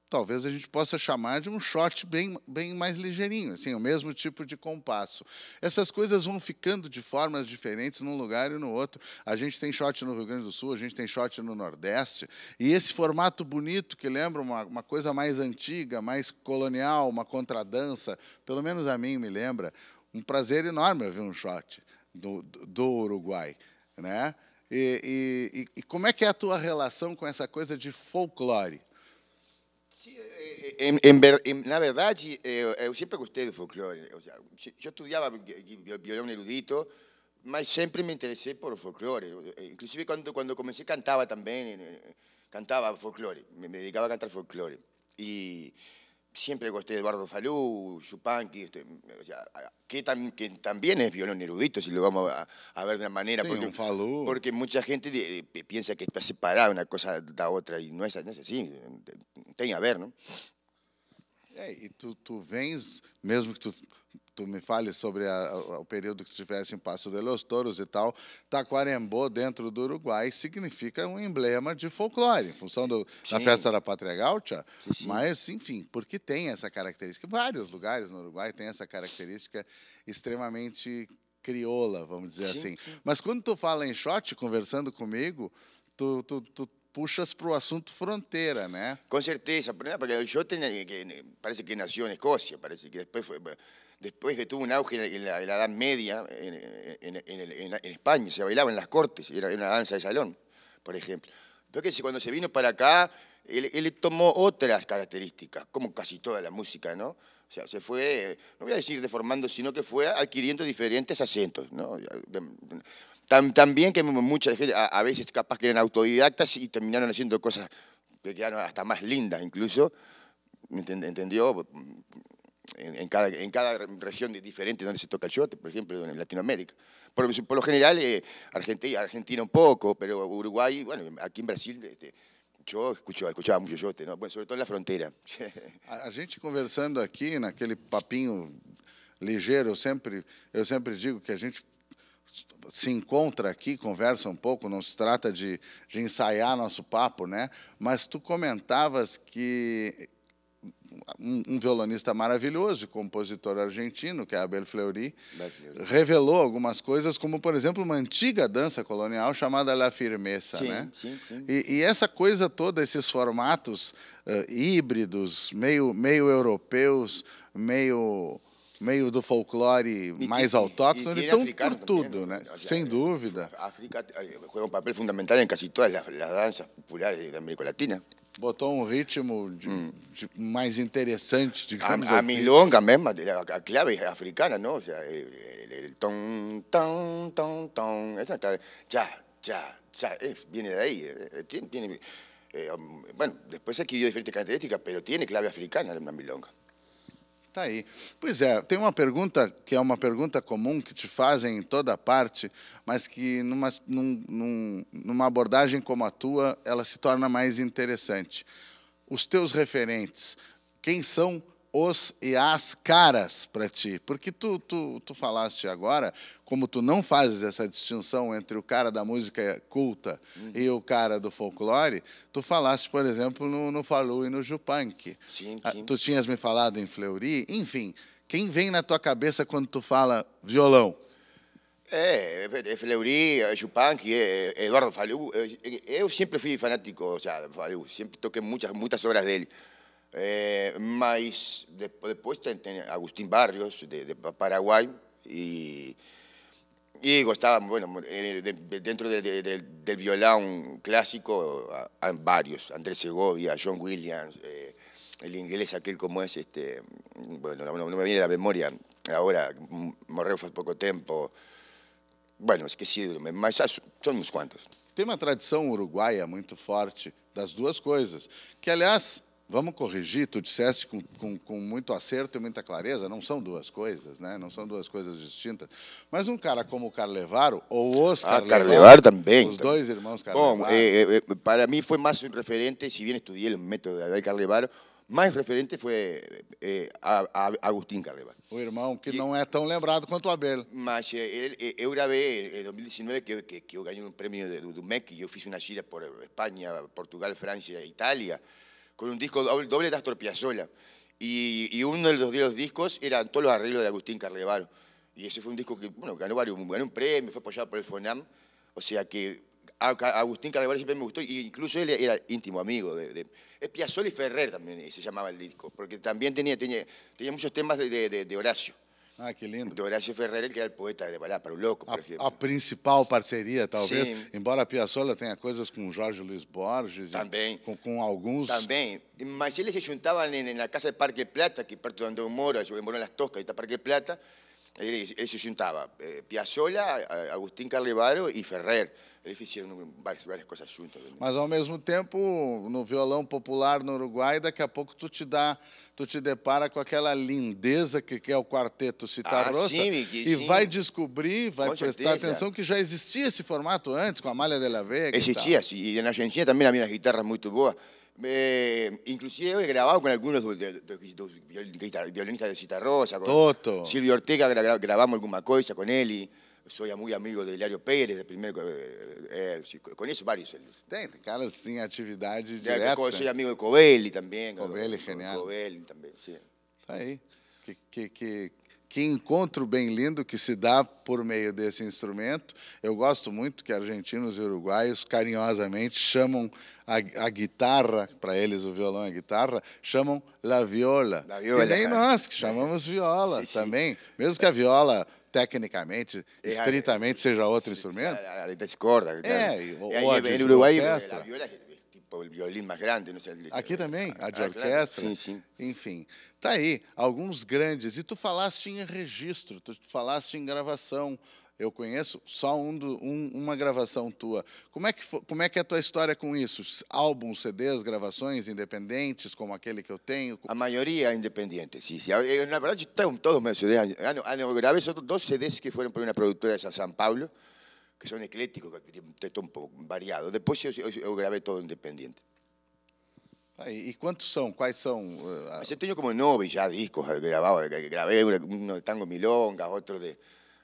talvez a gente possa chamar de um shot bem, bem mais ligeirinho, assim, o mesmo tipo de compasso. Essas coisas vão ficando de formas diferentes num lugar e no outro. A gente tem shot no Rio Grande do Sul, a gente tem shot no Nordeste, e esse formato bonito que lembra uma, uma coisa mais antiga, mais colonial, uma contradança, pelo menos a mim me lembra, um prazer enorme ver um shot do, do Uruguai, né? E, e, e como é que é a tua relação com essa coisa de folclore? en, la verdad, eh, eh, siempre gusté ustedes folclore. O sea, yo estudiaba violón erudito, pero siempre me interesé por folclore. Eh, eh, inclusive cuando, cuando comencé cantaba también, cantaba folclore, me, dedicaba a cantar folclore. Y siempre gusté de Eduardo Falú, Chupanqui, este, que, también es violón erudito, si lo vamos a, ver de una manera. porque, porque mucha gente piensa que está separada una cosa de la otra y no es, no así, tiene que ver, ¿no? É, e tu, tu vens, mesmo que tu, tu me fale sobre a, a, o período que estivesse em Passo de los Toros e tal, Taquarembó dentro do Uruguai significa um emblema de folclore, em função do, da festa da Pátria Gaúcha. Mas, enfim, porque tem essa característica. Vários lugares no Uruguai têm essa característica extremamente crioula, vamos dizer sim, assim. Sim. Mas quando tu fala em shot, conversando comigo, tu, tu, tu Puchas para el asunto frontera, ¿no? Con certeza, porque yo tenía, parece que nació en Escocia, parece que después fue, Después que tuvo un auge en la, Edad Media, en, España, se bailaba en las cortes, era una danza de salón, por ejemplo. Pero que cuando se vino para acá, él, él, tomó otras características, como casi toda la música, ¿no? O sea, se fue, no voy a decir deformando, sino que fue adquiriendo diferentes acentos, ¿no? también que mucha gente a, veces capaz que eran autodidactas y terminaron haciendo cosas que quedaron hasta más lindas incluso, ¿entendió? En, en, cada, en cada región diferente donde se toca el yote, por ejemplo, en Latinoamérica. Por, por lo general, eh, Argentina, Argentina un poco, pero Uruguay, bueno, aquí en Brasil... Este, yo escuchaba mucho yote, sobre sobre todo la frontera. a, gente conversando aquí, en aquel papín ligero, yo siempre digo que a gente se encontra aqui, conversa um pouco, não se trata de, de ensaiar nosso papo, né? Mas tu comentavas que um, um, violonista maravilhoso, compositor argentino, que é Abel Fleury, revelou algumas coisas, como, por exemplo, uma antiga dança colonial chamada La Firmeza. Sim, né? sim, sim. E, e, essa coisa toda, esses formatos uh, híbridos, meio, meio europeus, meio meio do folclore e, mais e, autóctono, então por tudo, também, né? Sem eh, dúvida. A África eh, juega um papel fundamental em quase todas as, as danças populares da América Latina. Botou um ritmo de, hum. de mais interessante, digamos a, assim. A milonga mesmo, a, clave africana, não? Ou seja, o tom, tom, tom, tom, essa clave, já, já, já, é, viene daí, é, eh, tiene, tiene, eh, bueno, depois adquiriu diferentes características, mas tem clave africana na milonga. Está aí. Pois é, tem uma pergunta que é uma pergunta comum que te fazem em toda parte, mas que numa, num, numa abordagem como a tua, ela se torna mais interessante. Os teus referentes, quem são os e as caras para ti. Porque tu, tu, tu falaste agora, como tu não fazes essa distinção entre o cara da música culta uhum. e o cara do folclore, tu falaste, por exemplo, no, no Falu e no Jupank. Sim, ah, sim. Tu tinhas me falado em Fleury. Enfim, quem vem na tua cabeça quando tu fala violão? É, é, é Fleury, é Jupank, Eduardo falu Eu sempre fui fanático, ou seja, falu Sempre toquei muitas, muitas obras dele. É, eh, mas depois tem, tem Agustín Barrios, de, de Paraguai, e, e gostava bueno, dentro de, de, de, del violón clásico, a, Segovia, John Williams, eh, el aquele como es, este, bueno, não me viene a memória agora morreu faz pouco tempo, bueno, esqueci, mas são uns quantos. Tem uma tradição uruguaia muito forte das duas coisas, que aliás vamos corrigir, tu disseste com, com, com, muito acerto e muita clareza, não são duas coisas, né? Não são duas coisas distintas. Mas um cara como o Carlevaro, ou os ah, Carlevaro, também. Os dois irmãos Carlevaro. Bom, eh, eh, eh, para mim foi mais um referente, se bem estudei o método de Abel Carlevaro, mais referente foi eh, eh a, Agustín Carlevaro. O irmão que e, não é tão lembrado quanto o Abel. Mas ele, eh, eu gravei em 2019 que, que, que eu ganhei um prêmio do, do MEC, eu fiz uma gira por Espanha, Portugal, França e Itália. con un disco doble, de Astor Piazzolla. Y, uno de los, de los discos eran todos los arreglos de Agustín Carrevaro, Y ese fue un disco que bueno, ganó, varios, ganó un premio, fue apoyado por el FONAM. O sea que Agustín Carrevaro siempre me gustó, e incluso él era íntimo amigo de, es Piazzolla y Ferrer también eh, se llamaba el disco, porque también tenía, tenía, tenía muchos temas de, de, de Horacio. Ah, que lindo. Do Horácio Ferreira, que era poeta de para o Louco, por a, exemplo. A principal parceria, talvez. Sim. Embora a Piazzolla tenha coisas com Jorge Luiz Borges. Também. Com, com, alguns... Também. Mas eles se juntavam na casa de Parque Plata, que perto de onde eu moro, eu moro nas Toscas, está Parque Plata, ele, se juntava eh, Piazzolla, Agustín Carlevaro e Ferrer. Eles fizeram várias, várias coisas juntas. Né? Mas, ao mesmo tempo, no violão popular no Uruguai, daqui a pouco tu te, dá, tu te depara com aquela lindeza que, que é o quarteto Citarrosa. Ah, sim, Miguel, e sim. vai descobrir, vai com prestar certeza. atenção que já existia esse formato antes, com a Malha de la Vega. Existia, e, e na Argentina também havia guitarras muito boas. Eh, inclusive he grabado con algunos violinistas de Cita Rosa, con Silvio Ortega, grabamos alguna cosa con él y soy muy amigo de Hilario Pérez, de primeiro, eh, eh, varios. Tengo conheço vários eles. Soy cara, amigo de Covelli también. Covelli, genial. Covelli también, sí. que, que, que encontro bem lindo que se dá por meio desse instrumento. Eu gosto muito que argentinos e uruguaios carinhosamente chamam a, a guitarra, para eles o violão é guitarra, chamam la viola. La viola e nem cara. nós, que chamamos viola sim, também. Sim. Mesmo que a viola tecnicamente, estritamente, seja outro instrumento. A, a, a, a, é, ou, ou a, a, a, a, a, o violino mais grande. Não sei, Aqui também, a ah, ah, de orquestra. Sim, sim. Enfim, tá aí, alguns grandes. E tu falaste em registro, tu falaste em gravação. Eu conheço só um do, um, uma gravação tua. Como é, que foi, como é que é a tua história com isso? Álbuns, CDs, gravações independentes, como aquele que eu tenho? A maioria é independente, sim. sim. Eu, na verdade, todos todos meus CDs. eu gravei só dois CDs que foram para uma produtora de São Paulo. que son eclécticos, que tienen un poco variado. después yo grabé todo independiente ah, y cuántos son cuáles son son…? Eh, tengo como nueve ya discos eh, grabados, eh, grabé uno de tango milonga, otro de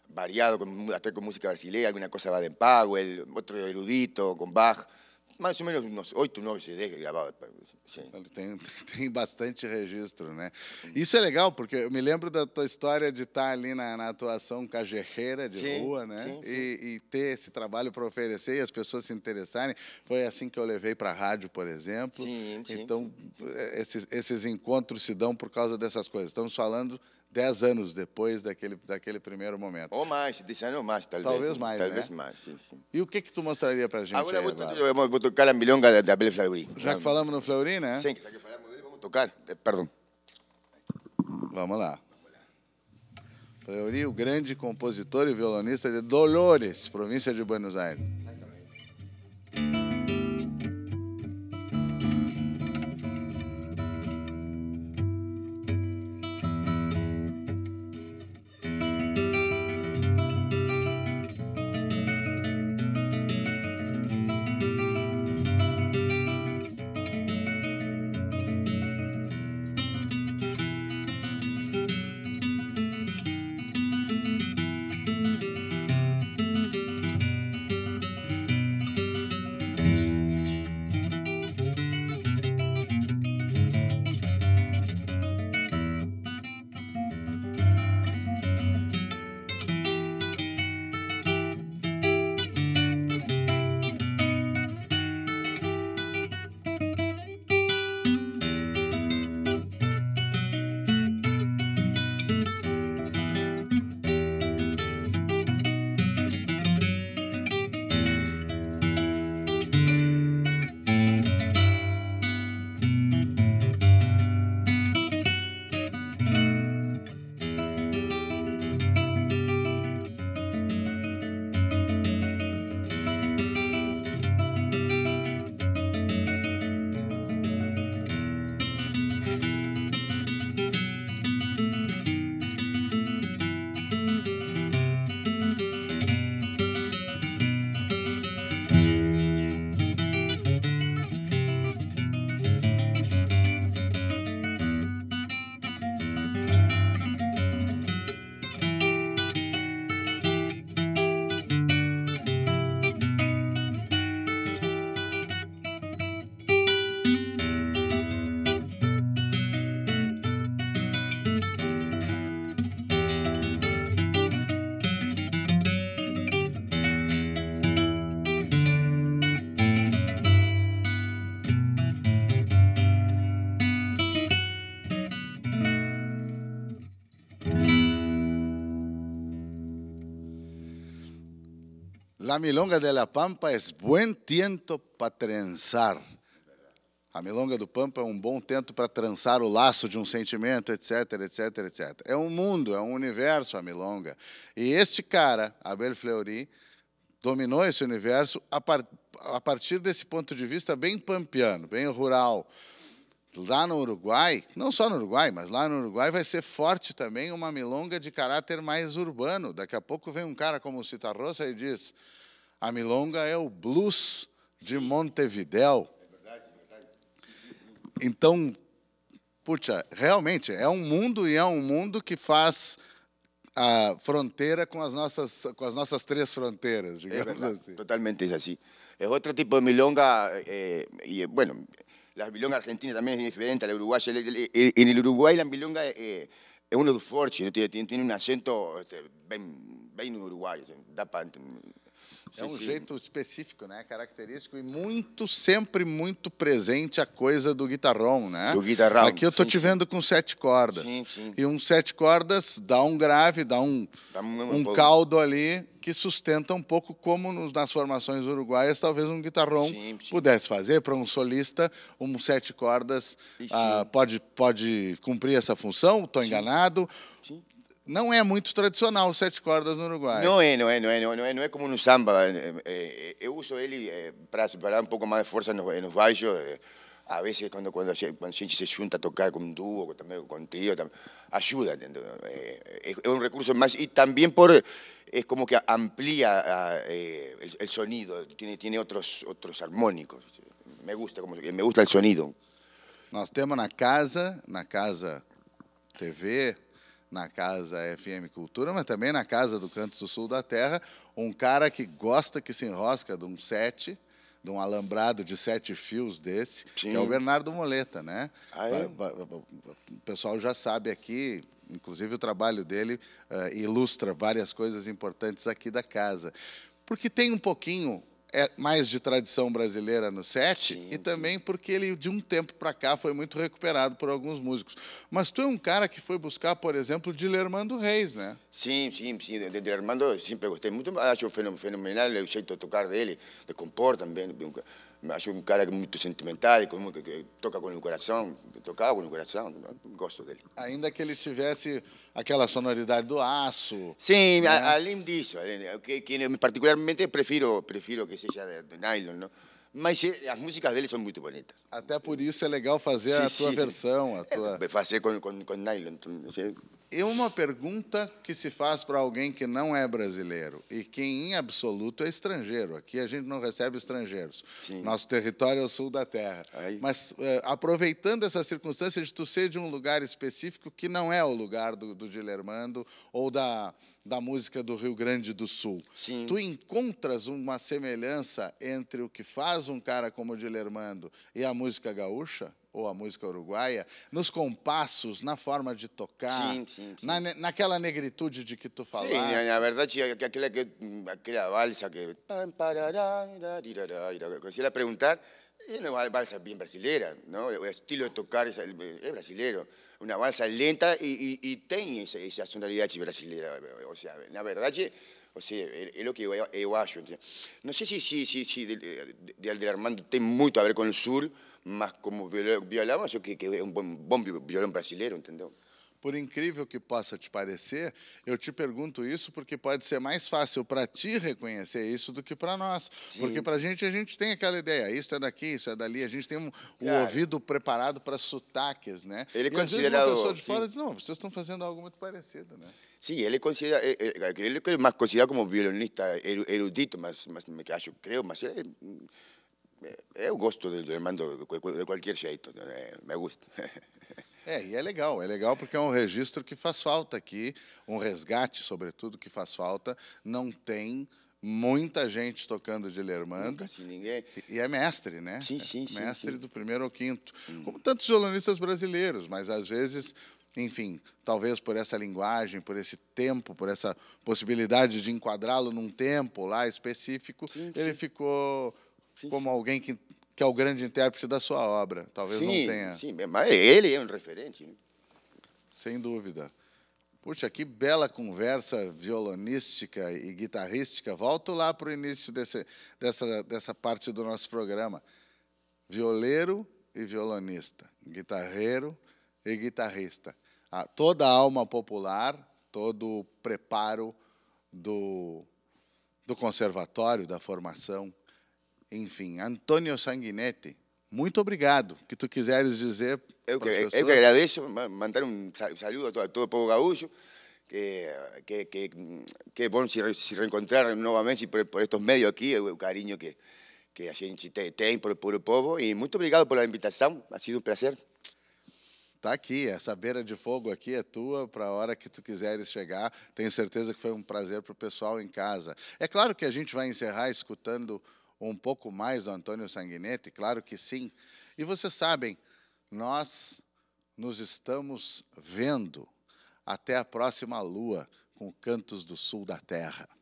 variado, hasta con música alguna alguna cosa de Baden-Powell, otro erudito, con Bach. mais ou menos oito, nove CDs Sim. Tem, tem bastante registro, né? Isso é legal, porque eu me lembro da tua história de estar ali na, na atuação cajerreira de sim, rua, né? Sim, e, e, ter esse trabalho para oferecer e as pessoas se interessarem. Foi assim que eu levei para a rádio, por exemplo. Sim, sim. Então, eh, Esses, esses encontros se dão por causa dessas coisas. Estamos falando dez anos depois daquele, daquele primeiro momento. Ou mais, dez anos ou mais, talvez. Talvez mais, Talvez né? mais, sim, sim. E o que que tu mostraria a gente Agora aí, vou, eu vou tocar a milonga da Abel Fleury. Já que falamos no Fleury, né? Sim, já que falamos dele, vamos tocar. Eh, Perdão. Vamos lá. Fleury, o grande compositor e violonista de Dolores, província de Buenos Aires. La milonga de La Pampa é bom tento para trançar. A milonga do Pampa é um bom tento para trançar o laço de um sentimento, etc, etc, etc. É um mundo, é um universo a milonga. E este cara, Abel Fleury, dominou esse universo a, par a partir desse ponto de vista bem pampiano, bem rural. Lá no Uruguai, não só no Uruguai, mas lá no Uruguai vai ser forte também uma milonga de caráter mais urbano. Daqui a pouco vem um cara como o Citarrosa e diz a milonga é o blues de Montevidéu. É verdade, é verdade. Então, puxa, realmente é um mundo e é um mundo que faz a fronteira com as nossas com as nossas três fronteiras, é digamos é assim. Totalmente é assim. É outro tipo de milonga eh, e, bueno, a milonga argentina também é diferente a la uruguaya. En el milonga é um dos fortes, Tem um acento bem, bem Uruguai. dá para entender. É um jeito específico, né? Característico e muito, sempre muito presente a coisa do guitarrão, né? Do guitarrão. Aqui eu tô sim, te vendo sim. com sete cordas. Sim, sim. E um sete cordas dá um grave, dá um, dá um, um caldo ali que sustenta um pouco como nos, nas formações uruguaias talvez um guitarrão pudesse fazer para um solista um sete cordas ah, pode pode cumprir essa função estou enganado não é muito tradicional os sete cordas no Uruguai. Não é, não é, não é, não é, não é, é como no samba. Eh, eh, eu uso ele eh, para separar um pouco mais de força nos, baixos. A vezes, quando, quando, a gente, quando a gente se junta a tocar com duo, também com trio, também, ajuda. É, é um recurso mais. E também por, é como que amplia o sonido, tem, tem outros, outros harmônicos. Me gusta, como, me gusta o sonido. Nós temos na casa, na casa TV, na casa FM Cultura, mas também na casa do Canto do Sul da Terra, um cara que gosta que se enrosca de um set, de um alambrado de sete fios desse, Sim. que é o Bernardo Moleta, né? Ah, é? O pessoal já sabe aqui, inclusive o trabalho dele uh, ilustra várias coisas importantes aqui da casa. Porque tem um pouquinho é mais de tradição brasileira no set sim, e também porque ele de um tempo para cá foi muito recuperado por alguns músicos. Mas tu é um cara que foi buscar, por exemplo, Dilermando Reis, né? Sim, sim, sim. De Dilermando sempre gostei muito. Acho fenomenal o jeito de tocar dele, de compor também. Acho um cara muito sentimental, que, que toca com o coração, tocava com o coração, gosto dele. Ainda que ele tivesse aquela sonoridade do aço. Sim, né? a, além disso, além, que, que particularmente prefiro, prefiro que seja de, nylon, não? mas eh, as músicas dele são muito bonitas. Até por isso é legal fazer sim, a sua versão, a tua... Eh, é, fazer com, com, com nylon, e é uma pergunta que se faz para alguém que não é brasileiro e quem em absoluto é estrangeiro. Aqui a gente não recebe estrangeiros. Sim. Nosso território é o sul da terra. Aí. Mas eh, aproveitando essa circunstância de tu ser de um lugar específico que não é o lugar do, do Dilermando ou da, da música do Rio Grande do Sul. Sim. Tu encontras uma semelhança entre o que faz um cara como o Dilermando e a música gaúcha? ou a música uruguaia, nos compassos, na forma de tocar, sim, sim, sim. Na, naquela negritude de que tu falaste. Sim, na verdade, é é aquela, aquela balsa que... Se ela perguntar, é uma balsa bem brasileira, não? o estilo de tocar é, é brasileiro, uma balsa lenta e, e, e tem essa, essa sonoridade brasileira. Ou seja, na verdade... O sea, es lo que yo, yo acho. No sé si, si, si, si de, de, de Armando tiene mucho a ver con el sur, mas como violão, acho que, que é um bom, violão brasileiro, entendeu? Por incrível que possa te parecer, eu te pergunto isso porque pode ser mais fácil para ti reconhecer isso do que para nós. Sim. Porque para a gente, a gente tem aquela ideia, isso é daqui, isso é dali, a gente tem um, claro. um ouvido preparado para sotaques, né? Ele é e considerado... às vezes uma pessoa de fora sim. diz, não, vocês estão fazendo algo muito parecido, né? Sí, él es, considera, eh, eh, él es más considerado como violinista er, erudito, más, más acho, creo, más... É, eh, mm, eu gosto do Armando de qualquer jeito, me gusta. É, e é legal, é legal porque é um registro que faz falta aqui, um resgate, sobretudo, que faz falta. Não tem muita gente tocando de Lermando. Nunca, ninguém... E é mestre, né? Sim, sim, é mestre sim. Mestre do primeiro ao quinto. Hum. Como tantos violinistas brasileiros, mas às vezes enfim, talvez por essa linguagem, por esse tempo, por essa possibilidade de enquadrá-lo num tempo lá específico, sim, ele ficou sim, como alguém que, que é o grande intérprete da sua obra. Talvez não tenha. Sim, mas ele é um referente. Né? Sem dúvida. Puxa, que bela conversa violonística e guitarrística. Volto lá para o início desse, dessa, dessa parte do nosso programa. Violeiro e violonista, guitarreiro e guitarrista a, toda a alma popular, todo o preparo do, do conservatório, da formação. Enfim, Antônio Sanguinetti, muito obrigado. O que tu quiseres dizer. Eu que, eu que agradeço, mandar um saludo a todo o povo gaúcho. Que, que, que, bom se, se reencontrar novamente por, por estes meios aqui, o carinho que, que a gente tem, tem por, por o povo. E muito obrigado pela invitação, ha sido um prazer tá aqui, essa beira de fogo aqui é tua para a hora que tu quiseres chegar. Tenho certeza que foi um prazer para o pessoal em casa. É claro que a gente vai encerrar escutando um pouco mais do Antônio Sanguinetti, claro que sim. E vocês sabem, nós nos estamos vendo até a próxima lua com Cantos do Sul da Terra.